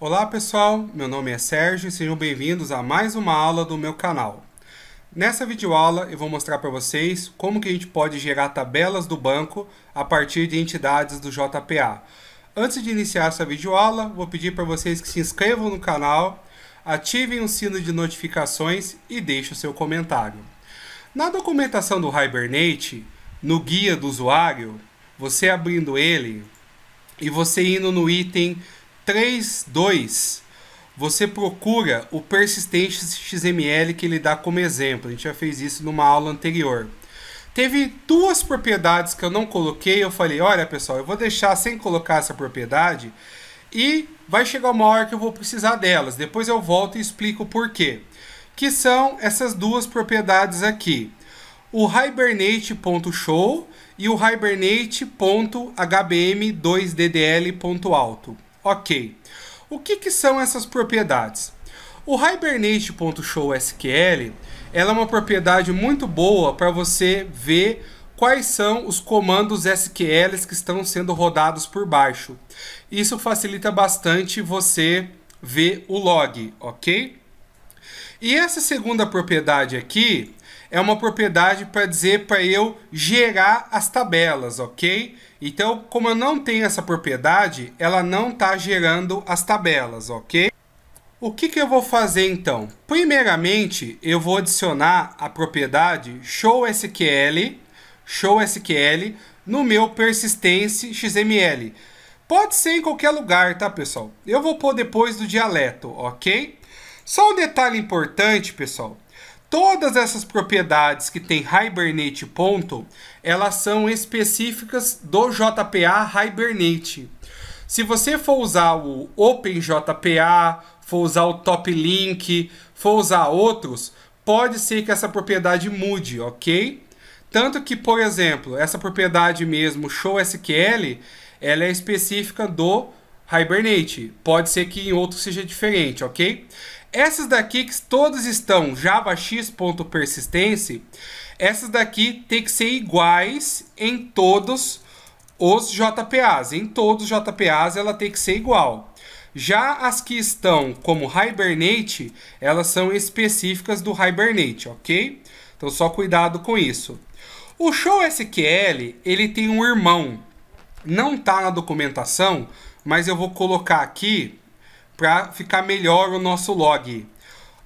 Olá pessoal, meu nome é Sérgio e sejam bem-vindos a mais uma aula do meu canal. Nessa videoaula eu vou mostrar para vocês como que a gente pode gerar tabelas do banco a partir de entidades do JPA. Antes de iniciar essa videoaula, vou pedir para vocês que se inscrevam no canal, ativem o sino de notificações e deixem o seu comentário. Na documentação do Hibernate, no guia do usuário, você abrindo ele e você indo no item 3.2, você procura o persistente XML que ele dá como exemplo. A gente já fez isso numa aula anterior. Teve duas propriedades que eu não coloquei. Eu falei, olha pessoal, eu vou deixar sem colocar essa propriedade e vai chegar uma hora que eu vou precisar delas. Depois eu volto e explico o porquê. Que são essas duas propriedades aqui. O hibernate.show e o hibernate.hbm2ddl.alto. Ok. O que, que são essas propriedades? O hibernate.showSQL ela é uma propriedade muito boa para você ver quais são os comandos SQL que estão sendo rodados por baixo. Isso facilita bastante você ver o log, ok? E essa segunda propriedade aqui, é uma propriedade para dizer para eu gerar as tabelas, ok? Então, como eu não tenho essa propriedade, ela não está gerando as tabelas, ok? O que, que eu vou fazer então? Primeiramente, eu vou adicionar a propriedade showSQL, showSQL no meu persistence XML. Pode ser em qualquer lugar, tá, pessoal? Eu vou pôr depois do dialeto, ok? Só um detalhe importante, pessoal. Todas essas propriedades que tem Hibernate ponto, elas são específicas do JPA Hibernate. Se você for usar o OpenJPA, for usar o TopLink, for usar outros, pode ser que essa propriedade mude, ok? Tanto que, por exemplo, essa propriedade mesmo, ShowSQL, ela é específica do Hibernate. Pode ser que em outro seja diferente, ok? Essas daqui que todas estão javax.persistence, essas daqui tem que ser iguais em todos os JPAs. Em todos os JPAs ela tem que ser igual. Já as que estão como Hibernate, elas são específicas do Hibernate, ok? Então só cuidado com isso. O Show SQL, ele tem um irmão. Não está na documentação, mas eu vou colocar aqui para ficar melhor o nosso log.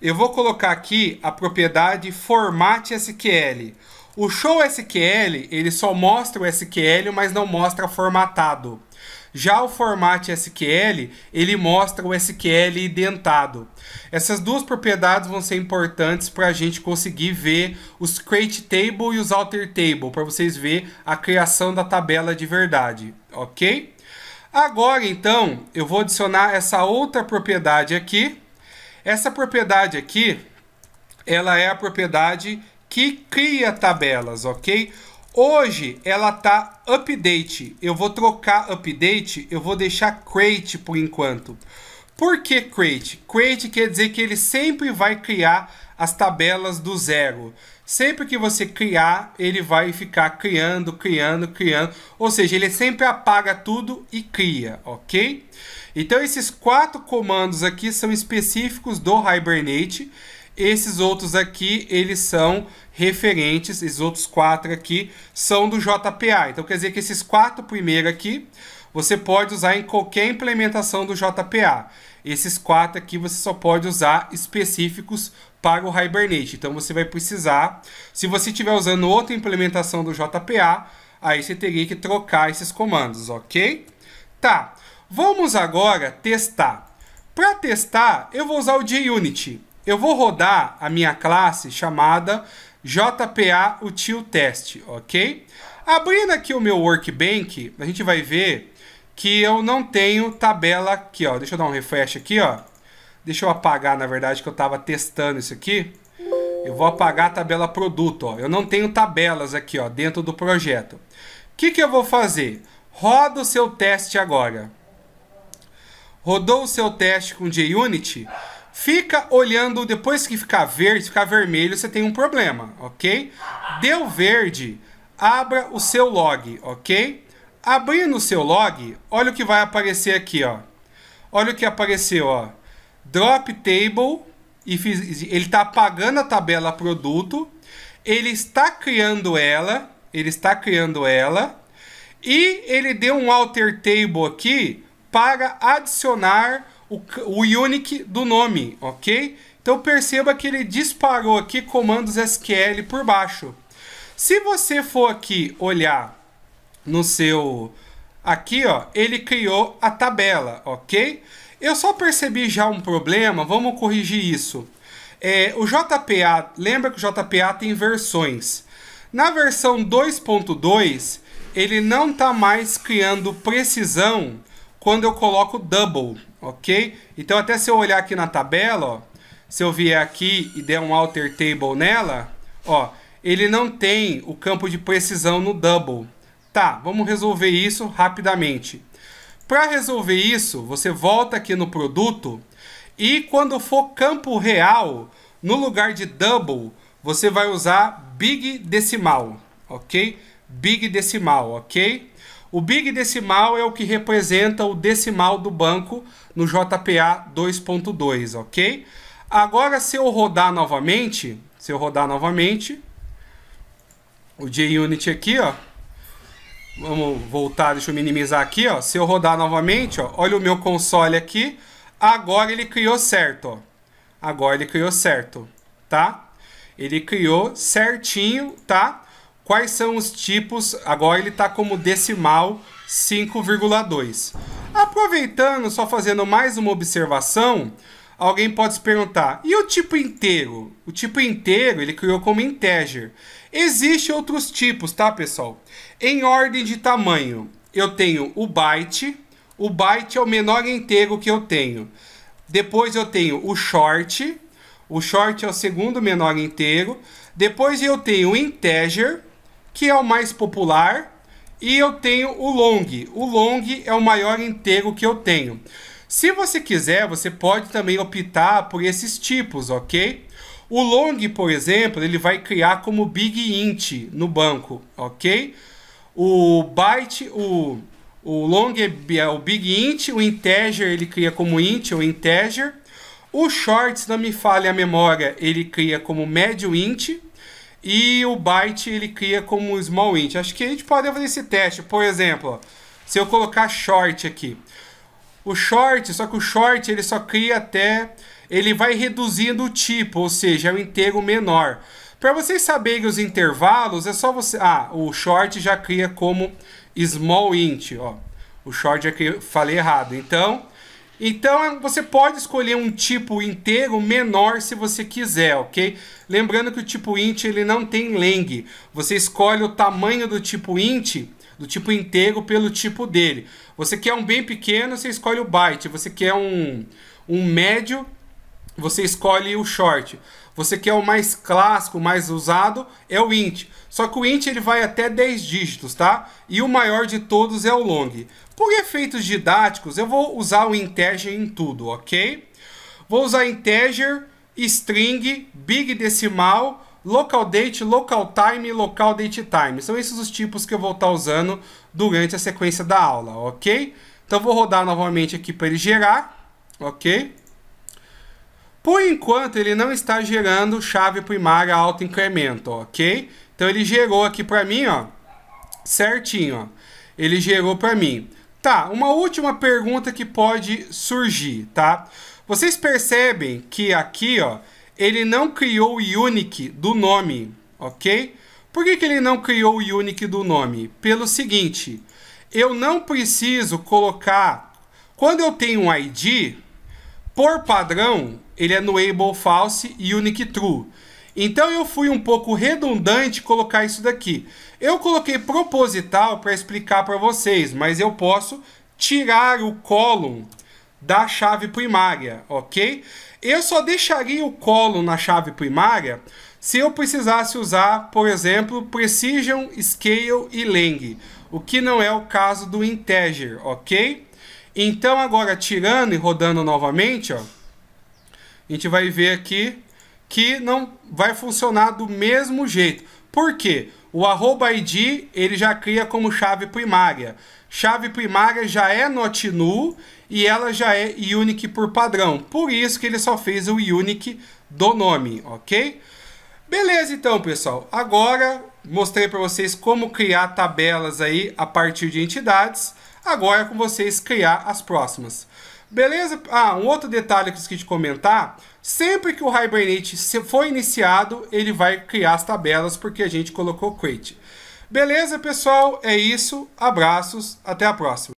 Eu vou colocar aqui a propriedade format SQL. O show SQL, ele só mostra o SQL, mas não mostra formatado. Já o format SQL, ele mostra o SQL identado. Essas duas propriedades vão ser importantes para a gente conseguir ver os create table e os alter table, para vocês ver a criação da tabela de verdade, ok? Agora, então, eu vou adicionar essa outra propriedade aqui. Essa propriedade aqui, ela é a propriedade que cria tabelas, ok? Hoje ela tá update. Eu vou trocar update, eu vou deixar create por enquanto. Por que create? Create quer dizer que ele sempre vai criar as tabelas do zero. Sempre que você criar, ele vai ficar criando, criando, criando. Ou seja, ele sempre apaga tudo e cria, ok? Então, esses quatro comandos aqui são específicos do Hibernate esses outros aqui, eles são referentes, esses outros quatro aqui são do JPA. Então quer dizer que esses quatro primeiros aqui, você pode usar em qualquer implementação do JPA. Esses quatro aqui você só pode usar específicos para o Hibernate. Então você vai precisar, se você estiver usando outra implementação do JPA, aí você teria que trocar esses comandos, ok? Tá, vamos agora testar. Para testar, eu vou usar o JUnit eu vou rodar a minha classe chamada JPA Util Test, ok? Abrindo aqui o meu Workbench, a gente vai ver que eu não tenho tabela aqui, ó. Deixa eu dar um refresh aqui, ó. Deixa eu apagar, na verdade, que eu estava testando isso aqui. Eu vou apagar a tabela produto, ó. Eu não tenho tabelas aqui, ó, dentro do projeto. O que, que eu vou fazer? Roda o seu teste agora. Rodou o seu teste com JUnity Fica olhando, depois que ficar verde, ficar vermelho, você tem um problema, ok? Deu verde, abra o seu log, ok? Abrindo o seu log, olha o que vai aparecer aqui, ó. Olha o que apareceu, ó. Drop table, e fiz, ele está apagando a tabela produto, ele está criando ela, ele está criando ela, e ele deu um alter table aqui para adicionar o, unique do nome, ok? Então perceba que ele disparou aqui comandos SQL por baixo. Se você for aqui olhar no seu... Aqui, ó, ele criou a tabela, ok? Eu só percebi já um problema, vamos corrigir isso. É, o JPA, lembra que o JPA tem versões. Na versão 2.2, ele não está mais criando precisão quando eu coloco double, ok? Então até se eu olhar aqui na tabela, ó, se eu vier aqui e der um alter table nela, ó, ele não tem o campo de precisão no double. Tá, vamos resolver isso rapidamente. Para resolver isso, você volta aqui no produto e quando for campo real, no lugar de double, você vai usar big decimal, ok? Big decimal, ok? O big decimal é o que representa o decimal do banco no JPA 2.2, ok? Agora, se eu rodar novamente, se eu rodar novamente, o JUnit aqui, ó, vamos voltar, deixa eu minimizar aqui, ó, se eu rodar novamente, ó, olha o meu console aqui, agora ele criou certo, ó, agora ele criou certo, tá? Ele criou certinho, tá? Quais são os tipos? Agora ele está como decimal 5,2. Aproveitando, só fazendo mais uma observação, alguém pode se perguntar: e o tipo inteiro? O tipo inteiro ele criou como integer. Existem outros tipos, tá, pessoal? Em ordem de tamanho, eu tenho o byte. O byte é o menor inteiro que eu tenho. Depois eu tenho o short. O short é o segundo menor inteiro. Depois eu tenho o integer que é o mais popular, e eu tenho o long. O long é o maior inteiro que eu tenho. Se você quiser, você pode também optar por esses tipos, ok? O long, por exemplo, ele vai criar como big int no banco, ok? O byte, o, o long é, é o big int, o integer ele cria como int ou integer. O short, se não me falha a memória, ele cria como médio int e o byte ele cria como small int. Acho que a gente pode fazer esse teste. Por exemplo, se eu colocar short aqui. O short, só que o short ele só cria até... Ele vai reduzindo o tipo, ou seja, é um inteiro menor. Para vocês saberem os intervalos, é só você... Ah, o short já cria como small int, ó. O short já cria... Falei errado. Então, então você pode escolher um tipo inteiro menor se você quiser, ok? Lembrando que o tipo int ele não tem leng. Você escolhe o tamanho do tipo int, do tipo inteiro pelo tipo dele. Você quer um bem pequeno, você escolhe o byte. Você quer um, um médio, você escolhe o short. Você quer é o mais clássico, mais usado, é o int. Só que o int ele vai até 10 dígitos, tá? E o maior de todos é o long. Por efeitos didáticos, eu vou usar o integer em tudo, ok? Vou usar integer, string, big decimal, local date, local time e local date time. São esses os tipos que eu vou estar usando durante a sequência da aula, ok? Então vou rodar novamente aqui para ele gerar, ok? Por enquanto, ele não está gerando chave primária alto incremento, ok? Então, ele gerou aqui para mim, ó, certinho, ó. Ele gerou para mim. Tá, uma última pergunta que pode surgir, tá? Vocês percebem que aqui, ó, ele não criou o unique do nome, ok? Por que, que ele não criou o unique do nome? Pelo seguinte, eu não preciso colocar... Quando eu tenho um ID, por padrão, ele é able false e unique true. Então eu fui um pouco redundante colocar isso daqui. Eu coloquei proposital para explicar para vocês, mas eu posso tirar o colo da chave primária, ok? Eu só deixaria o colo na chave primária se eu precisasse usar, por exemplo, precision, scale e lang, o que não é o caso do integer, ok? Então agora tirando e rodando novamente, ó, a gente vai ver aqui que não vai funcionar do mesmo jeito. Por quê? O arroba ID ele já cria como chave primária. Chave primária já é not null e ela já é unique por padrão. Por isso que ele só fez o unique do nome, ok? Beleza então, pessoal. Agora mostrei para vocês como criar tabelas aí a partir de entidades. Agora é com vocês criar as próximas. Beleza? Ah, um outro detalhe que eu esqueci de comentar. Sempre que o Hibernate for iniciado, ele vai criar as tabelas, porque a gente colocou crate. Beleza, pessoal? É isso. Abraços. Até a próxima.